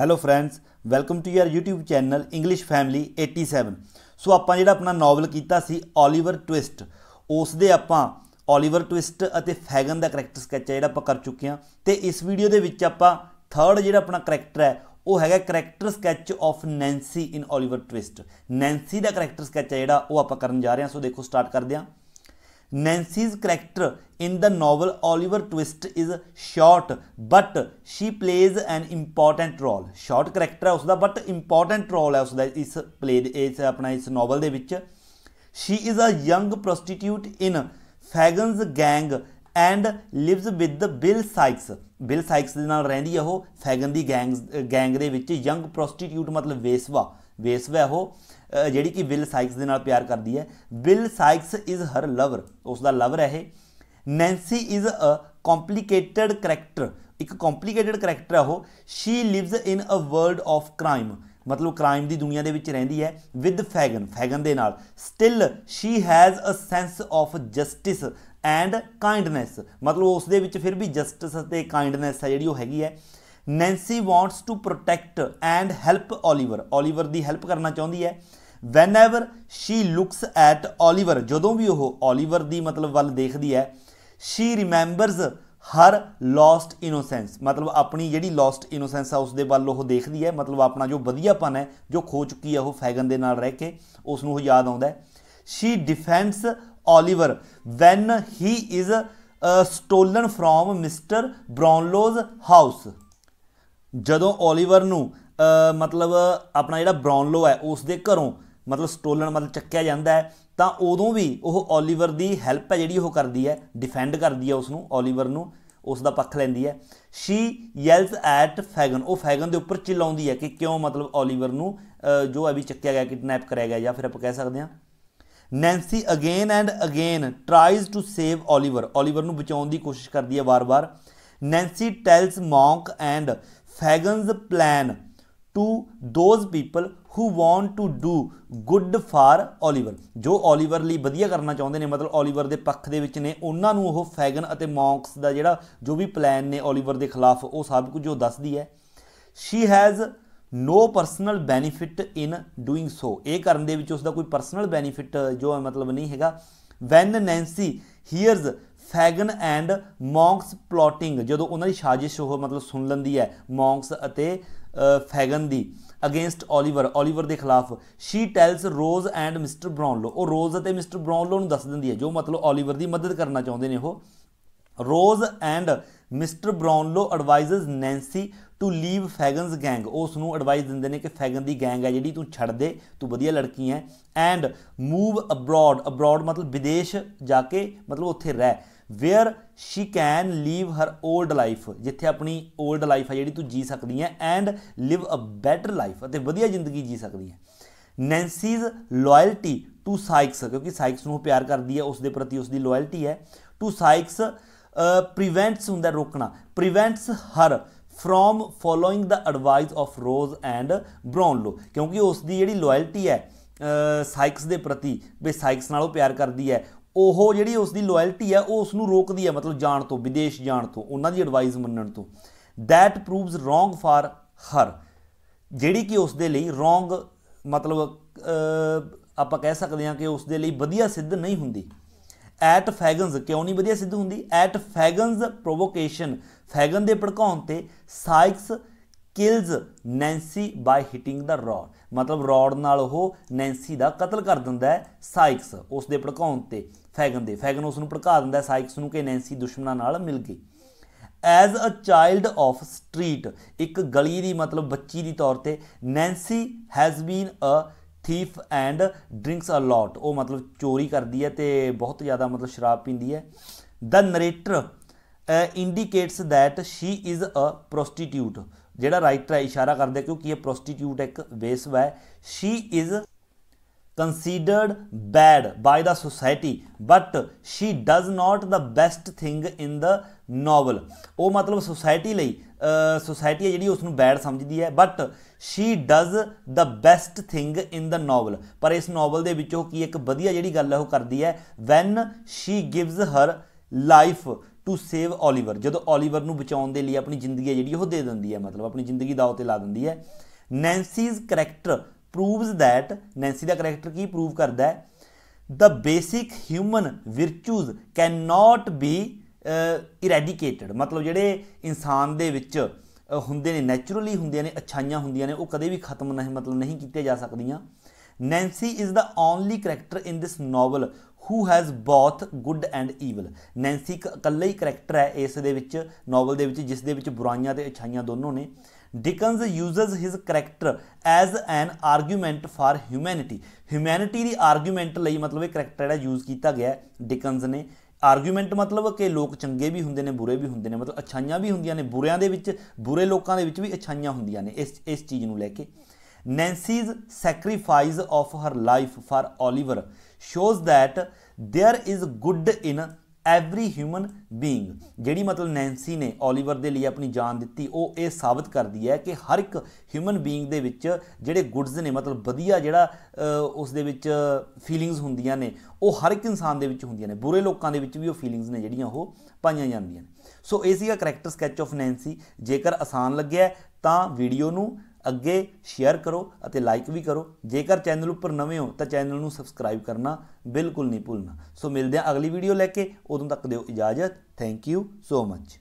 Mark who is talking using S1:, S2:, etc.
S1: Hello friends welcome to your YouTube channel English family 87 so ਆਪਾਂ ਜਿਹੜਾ ਆਪਣਾ novel ਕੀਤਾ ਸੀ 올ਿਵਰ ਟਵਿਸਟ ਉਸ ਦੇ ਆਪਾਂ 올ਿਵਰ ਟਵਿਸਟ ਅਤੇ ਫੈਗਨ ਦਾ ਕੈਰੈਕਟਰ ਸਕੈਚ ਜਿਹੜਾ ਆਪਾਂ ਕਰ ਚੁੱਕੇ ਹਾਂ ਤੇ ਇਸ ਵੀਡੀਓ ਦੇ ਵਿੱਚ ਆਪਾਂ ਥਰਡ ਜਿਹੜਾ ਆਪਣਾ ਕੈਰੈਕਟਰ ਹੈ ਉਹ ਹੈਗਾ character sketch of Nancy in Oliver Twist Nancy ਦਾ ਕੈਰੈਕਟਰ ਸਕੈਚ ਹੈ ਜਿਹੜਾ ਉਹ ਆਪਾਂ ਕਰਨ ਜਾ ਰਹੇ ਹਾਂ ਸੋ ਦੇਖੋ ਸਟਾਰਟ ਕਰਦੇ ਹਾਂ Nancy's character in the novel Oliver Twist is short but she plays an important role. Short character ਹੈ ਉਸਦਾ but important role ਹੈ ਉਸਦਾ ਇਸ ਪਲੇ ਇਸ ਆਪਣਾ ਇਸ ਨੋਵਲ ਦੇ ਵਿੱਚ she is a young prostitute in Fagan's gang and lives with Bill Sikes Bill Sikes ਦੇ ਨਾਲ ਰਹਿੰਦੀ ਹੈ ਉਹ ਫੈਗਨ ਦੀ ਗੈਂਗ ਗੈਂਗ ਦੇ ਵਿੱਚ ਯੰਗ ਪ੍ਰੋਸਟੀਟਿਊਟ ਮਤਲਬ ਵੇਸਵਾ ਵੇਸਵਾ ਉਹ ਜਿਹੜੀ ਕਿ ਵਿਲ ਸਾਈਕਸ ਦੇ ਨਾਲ ਪਿਆਰ ਕਰਦੀ ਹੈ Bill Sikes is her lover ਉਸ ਦਾ ਲਵਰ ਹੈ Nancy is a complicated character ਇੱਕ ਕੰਪਲਿਕੇਟਿਡ ਕੈਰੈਕਟਰ ਹੈ ਉਹ she lives in a world of crime ਮਤਲਬ ਕ੍ਰਾਈਮ ਦੀ ਦੁਨੀਆ ਦੇ ਵਿੱਚ ਰਹਿੰਦੀ ਹੈ ਵਿਦ ਫੈਗਨ ਫੈਗਨ ਦੇ ਨਾਲ still she has a sense of justice and kindness ਮਤਲਬ ਉਸ ਦੇ ਵਿੱਚ ਫਿਰ ਵੀ ਜਸਟਿਸ ਅਤੇ ਕਾਈਂਡਨੈਸ ਹੈ ਜਿਹੜੀ ਉਹ ਹੈਗੀ ਹੈ Nancy wants to protect and help Oliver Oliver ਦੀ ਹੈਲਪ ਕਰਨਾ ਚਾਹੁੰਦੀ ਹੈ whenever she looks at Oliver ਜਦੋਂ ਵੀ ਉਹ ਓਲੀਵਰ ਦੀ ਮਤਲਬ ਵੱਲ ਦੇਖਦੀ ਹੈ she remembers her lost innocence ਮਤਲਬ ਆਪਣੀ ਜਿਹੜੀ ਲੋਸਟ ਇਨੋਸੈਂਸ ਆ ਉਸ ਦੇ ਵੱਲ ਉਹ ਦੇਖਦੀ ਹੈ ਮਤਲਬ ਆਪਣਾ ਜੋ ਵਧੀਆਪਨ ਹੈ ਜੋ ਖੋ ਚੁੱਕੀ ਹੈ ਉਹ ਫੈਗਨ ਦੇ ਨਾਲ ਰਹਿ ਕੇ ਉਸ ਨੂੰ ਉਹ ਯਾਦ ਆਉਂਦਾ ਹੈ she defends Oliver when he is stolen from Mr Brownlow's house ਜਦੋਂ ਓਲੀਵਰ ਨੂੰ ਮਤਲਬ ਆਪਣਾ ਜਿਹੜਾ ਬ੍ਰਾਉਨਲੋ ਹੈ ਉਸ ਦੇ ਘਰੋਂ ਮਤਲਬ ਸਟੋਲਨ ਮਤਲਬ ਚੱਕਿਆ ਜਾਂਦਾ ਹੈ ਤਾਂ ਉਦੋਂ ਵੀ ਉਹ ਓਲੀਵਰ ਦੀ ਹੈਲਪ ਹੈ ਜਿਹੜੀ ਉਹ ਕਰਦੀ ਹੈ ਡਿਫੈਂਡ ਕਰਦੀ ਹੈ ਉਸ ਨੂੰ ਓਲੀਵਰ ਨੂੰ ਉਸ ਦਾ ਪੱਖ ਲੈਂਦੀ ਹੈ ਸ਼ੀ ਯੈਲਸ ਐਟ ਫੈਗਨ ਉਹ ਫੈਗਨ ਦੇ ਉੱਪਰ ਚਿਲਾਉਂਦੀ ਹੈ ਕਿ ਕਿਉਂ ਮਤਲਬ ਓਲੀਵਰ ਨੂੰ ਜੋ ਹੈ ਵੀ ਚੱਕਿਆ ਗਿਆ ਕਿਡਨੈਪ ਕਰਿਆ ਗਿਆ ਜਾਂ ਫਿਰ ਆਪਾਂ ਕਹਿ ਸਕਦੇ ਹਾਂ Nancy again and again tries to save Oliver Oliver ਨੂੰ ਬਚਾਉਣ ਦੀ ਕੋਸ਼ਿਸ਼ ਕਰਦੀ ਹੈ ਵਾਰ-ਵਾਰ Nancy tells Monk and Fagin's plan to those people who want to do good for Oliver ਜੋ ਓਲੀਵਰ ਲਈ ਵਧੀਆ ਕਰਨਾ ਚਾਹੁੰਦੇ ਨੇ ਮਤਲਬ ਓਲੀਵਰ ਦੇ ਪੱਖ ਦੇ ਵਿੱਚ ਨੇ ਉਹਨਾਂ ਨੂੰ ਉਹ ਫੈਗਨ ਅਤੇ ਮੌਂਕਸ ਦਾ ਜਿਹੜਾ ਜੋ ਵੀ ਪਲਾਨ ਨੇ ਓਲੀਵਰ ਦੇ ਖਿਲਾਫ ਉਹ ਸਭ ਕੁਝ ਉਹ ਦੱਸਦੀ ਹੈ she has no personal benefit in doing so ਇਹ ਕਰਨ ਦੇ ਵਿੱਚ ਉਸ ਦਾ ਕੋਈ ਪਰਸਨਲ ਬੈਨੀਫਿਟ ਜੋ ਹੈ ਮਤਲਬ ਨਹੀਂ ਹੈਗਾ when Nancy hears Fagin and Monks plotting ਜਦੋਂ ਉਹਨਾਂ ਦੀ ਸਾਜ਼ਿਸ਼ ਉਹ ਮਤਲਬ ਸੁਣ ਲੈਂਦੀ ਹੈ ਮੌਂਕਸ ਅਤੇ ਫੈਗਨ ਦੀ ਅਗੇਂਸਟ 올ਿਵਰ 올ਿਵਰ ਦੇ ਖਿਲਾਫ she tells Rose and Mr Brownlow ਉਹ ਰੋਜ਼ ਅਤੇ ਮਿਸਟਰ ਬ੍ਰਾਊਨਲੋ ਨੂੰ ਦੱਸ ਦਿੰਦੀ ਹੈ ਜੋ ਮਤਲਬ 올ਿਵਰ ਦੀ ਮਦਦ ਕਰਨਾ ਚਾਹੁੰਦੇ ਨੇ ਉਹ Rose and Mr Brownlow advises Nancy to leave Fagin's gang ਉਸ ਨੂੰ ਐਡਵਾਈਸ ਦਿੰਦੇ ਨੇ ਕਿ ਫੈਗਨ ਦੀ ਗੈਂਗ ਹੈ ਜਿਹੜੀ ਤੂੰ ਛੱਡ ਦੇ ਤੂੰ ਵਧੀਆ ਲੜਕੀ ਹੈ ਐਂਡ ਮੂਵ ਅਬਰੋਡ ਅਬਰੋਡ ਮਤਲਬ ਵਿਦੇਸ਼ ਜਾ ਕੇ ਮਤਲਬ ਉੱਥੇ ਰਹਿ where she can leave her old life ਜਿੱਥੇ ਆਪਣੀ 올ਡ ਲਾਈਫ ਹੈ ਜਿਹੜੀ ਤੂੰ ਜੀ ਸਕਦੀ ਹੈ and live a better life ਅਤੇ ਵਧੀਆ ਜ਼ਿੰਦਗੀ ਜੀ ਸਕਦੀ ਹੈ ਨੈਂਸੀਜ਼ ਲਾਇਲਟੀ ਟੂ ਸਾਈਕਸ ਕਿਉਂਕਿ ਸਾਈਕਸ ਨੂੰ ਪਿਆਰ ਕਰਦੀ ਹੈ ਉਸ ਦੇ ਪ੍ਰਤੀ ਉਸ ਦੀ ਲਾਇਲਟੀ ਹੈ ਟੂ ਸਾਈਕਸ ਪ੍ਰੀਵੈਂਟਸ ਹੁੰਦਾ ਰੋਕਣਾ prevents her from following the advice of Rose and Brownlow ਕਿਉਂਕਿ ਉਸ ਦੀ ਜਿਹੜੀ ਲਾਇਲਟੀ ਹੈ ਸਾਈਕਸ ਦੇ ਪ੍ਰਤੀ ਵੀ ਸਾਈਕਸ ਨਾਲ ਉਹ ਪਿਆਰ ਕਰਦੀ ਹੈ ਉਹ ਜਿਹੜੀ ਉਸ ਦੀ ਲਾਇਲਟੀ ਹੈ ਉਹ ਉਸ ਨੂੰ ਰੋਕਦੀ ਹੈ ਮਤਲਬ ਜਾਣ ਤੋਂ ਵਿਦੇਸ਼ ਜਾਣ ਤੋਂ ਉਹਨਾਂ ਦੀ ਐਡਵਾਈਸ ਮੰਨਣ ਤੋਂ that proves wrong for her ਜਿਹੜੀ ਕਿ ਉਸ ਦੇ ਲਈ ਰੋਂਗ ਮਤਲਬ ਆਪਾਂ ਕਹਿ ਸਕਦੇ ਹਾਂ ਕਿ ਉਸ ਦੇ ਲਈ ਵਧੀਆ ਸਿੱਧ ਨਹੀਂ ਹੁੰਦੀ ਐਟ ਫੈਗਨਸ ਕਿਉਂ ਨਹੀਂ ਵਧੀਆ ਸਿੱਧ ਹੁੰਦੀ ਐਟ ਫੈਗਨਸ ਪ੍ਰੋਵੋਕੇਸ਼ਨ ਫੈਗਨ ਦੇ ਭੜਕਾਉਣ ਤੇ ਸਾਈਕਸ ਕਿਲਸ ਨੈਂਸੀ ਬਾਈ ਹਿਟਿੰਗ ਦਾ ਰੌਡ ਮਤਲਬ ਰੌਡ ਨਾਲ ਉਹ ਨੈਂਸੀ ਦਾ ਕਤਲ ਕਰ ਦਿੰਦਾ ਹੈ ਸਾਈਕਸ ਉਸ ਦੇ ਭੜਕਾਉਣ ਤੇ ਫੈਗਨ ਦੇ ਫੈਗਨ ਉਸ ਨੂੰ ਭੜਕਾ ਦਿੰਦਾ ਸਾਈਕਸ ਨੂੰ ਕਿ ਨੈਂਸੀ ਦੁਸ਼ਮਣਾਂ ਨਾਲ ਮਿਲ ਗਈ as a child of street ਇੱਕ ਗਲੀ ਦੀ ਮਤਲਬ ਬੱਚੀ ਦੀ ਤੌਰ ਤੇ Nancy has been a thief and drinks a lot ਉਹ ਮਤਲਬ ਚੋਰੀ ਕਰਦੀ ਹੈ ਤੇ ਬਹੁਤ ਜ਼ਿਆਦਾ ਮਤਲਬ ਸ਼ਰਾਬ ਪੀਂਦੀ ਹੈ the narrator indicates that she is a prostitute ਜਿਹੜਾ ਰਾਈਟਰ ਹੈ ਇਸ਼ਾਰਾ ਕਰਦਾ ਕਿਉਂਕਿ ਇਹ ਪ੍ਰੋਸਟੀਟਿਊਟ ਇੱਕ ਵੇਸਵਾ ਹੈ she is considered bad by the society but she does not the best thing in the novel ਉਹ ਮਤਲਬ ਸੋਸਾਇਟੀ ਲਈ ਸੋਸਾਇਟੀ ਹੈ ਜਿਹੜੀ ਉਸ ਨੂੰ ਬੈਡ ਸਮਝਦੀ ਹੈ but she does the best thing in the novel ਪਰ ਇਸ ਨੋਵਲ ਦੇ ਵਿੱਚ ਉਹ ਕੀ ਇੱਕ ਵਧੀਆ ਜਿਹੜੀ ਗੱਲ ਹੈ ਉਹ ਕਰਦੀ ਹੈ when she gives her life to save Oliver ਜਦੋਂ ਓਲੀਵਰ ਨੂੰ ਬਚਾਉਣ ਦੇ ਲਈ ਆਪਣੀ ਜ਼ਿੰਦਗੀ ਜਿਹੜੀ ਉਹ ਦੇ ਦਿੰਦੀ ਹੈ ਮਤਲਬ ਆਪਣੀ ਜ਼ਿੰਦਗੀ ਦਾਅ ਤੇ ਲਾ ਦਿੰਦੀ ਹੈ Nancy's character proves that Nancy ਦਾ ਕੈਰੈਕਟਰ ਕੀ ਪ੍ਰੂਵ ਕਰਦਾ ਹੈ the basic human virtues can not be eradicated ਮਤਲਬ ਜਿਹੜੇ ਇਨਸਾਨ ਦੇ ਵਿੱਚ ਹੁੰਦੇ ਨੇ ਨੇਚਰਲੀ ਹੁੰਦੀਆਂ ਨੇ ਅਛਾਈਆਂ ਹੁੰਦੀਆਂ ਨੇ ਉਹ ਕਦੇ ਵੀ ਖਤਮ ਨਹੀਂ ਮਤਲਬ ਨਹੀਂ ਕੀਤੀਆਂ ਜਾ ਸਕਦੀਆਂ Nancy is the only character in this novel who has both good and evil Nancy ਇਕੱਲਾ ਹੀ ਕੈਰੈਕਟਰ ਹੈ ਇਸ ਦੇ ਵਿੱਚ ਨੋਵਲ ਦੇ ਵਿੱਚ ਜਿਸ ਦੇ ਵਿੱਚ ਬੁਰਾਈਆਂ ਤੇ ਅਛਾਈਆਂ ਦੋਨੋਂ ਨੇ Dickens uses his character as an argument for humanity humanity ਦੀ ਆਰਗੂਮੈਂਟ ਲਈ ਮਤਲਬ ਇਹ ਕੈਰੈਕਟਰ ਜਿਹੜਾ ਯੂਜ਼ ਕੀਤਾ ਗਿਆ ਡਿਕਨਸ ਨੇ ਆਰਗੂਮੈਂਟ ਮਤਲਬ ਕਿ ਲੋਕ ਚੰਗੇ ਵੀ ਹੁੰਦੇ ਨੇ ਬੁਰੇ ਵੀ ਹੁੰਦੇ ਨੇ ਮਤਲਬ ਅਛਾਈਆਂ ਵੀ ਹੁੰਦੀਆਂ ਨੇ ਬੁਰਿਆਂ ਦੇ ਵਿੱਚ ਬੁਰੇ ਲੋਕਾਂ ਦੇ ਵਿੱਚ ਵੀ ਅਛਾਈਆਂ ਹੁੰਦੀਆਂ ਨੇ ਇਸ ਇਸ ਚੀਜ਼ ਨੂੰ ਲੈ ਕੇ Nancy's sacrifice of her life for Oliver shows that there is good in every human being ਜਿਹੜੀ ਮਤਲਬ ਨੈਂਸੀ ਨੇ 올ਿਵਰ ਦੇ ਲਈ ਆਪਣੀ ਜਾਨ ਦਿੱਤੀ ਉਹ ਇਹ ਸਾਬਤ ਕਰਦੀ ਹੈ ਕਿ ਹਰ ਇੱਕ ਹਿਊਮਨ ਬੀਇੰਗ ਦੇ ਵਿੱਚ ਜਿਹੜੇ ਗੁੱਡਸ ਨੇ ਮਤਲਬ ਵਧੀਆ ਜਿਹੜਾ ਉਸ ਦੇ ਵਿੱਚ ਫੀਲਿੰਗਸ ਹੁੰਦੀਆਂ ਨੇ ਉਹ ਹਰ ਇੱਕ ਇਨਸਾਨ ਦੇ ਵਿੱਚ ਹੁੰਦੀਆਂ ਨੇ ਬੁਰੇ ਲੋਕਾਂ ਦੇ ਵਿੱਚ ਵੀ ਉਹ ਫੀਲਿੰਗਸ ਨੇ ਜਿਹੜੀਆਂ ਉਹ ਪਾਈਆਂ ਜਾਂਦੀਆਂ ਨੇ ਸੋ ਇਹ ਸੀਗਾ ਕੈਰੈਕਟਰ ਸਕੈਚ ਆਫ ਨੈਂਸੀ ਜੇਕਰ ਆਸਾਨ ਲੱਗਿਆ ਤਾਂ ਵੀਡੀਓ ਨੂੰ ਅੱਗੇ ਸ਼ੇਅਰ ਕਰੋ ਅਤੇ ਲਾਈਕ ਵੀ ਕਰੋ ਜੇਕਰ ਚੈਨਲ ਉੱਪਰ ਨਵੇਂ ਹੋ ਤਾਂ ਚੈਨਲ ਨੂੰ ਸਬਸਕ੍ਰਾਈਬ ਕਰਨਾ ਬਿਲਕੁਲ ਨਹੀਂ ਭੁੱਲਣਾ ਸੋ ਮਿਲਦੇ ਹਾਂ ਅਗਲੀ ਵੀਡੀਓ ਲੈ ਕੇ ਉਦੋਂ ਤੱਕ ਦਿਓ ਇਜਾਜ਼ਤ ਥੈਂਕ ਯੂ ਸੋ ਮਚ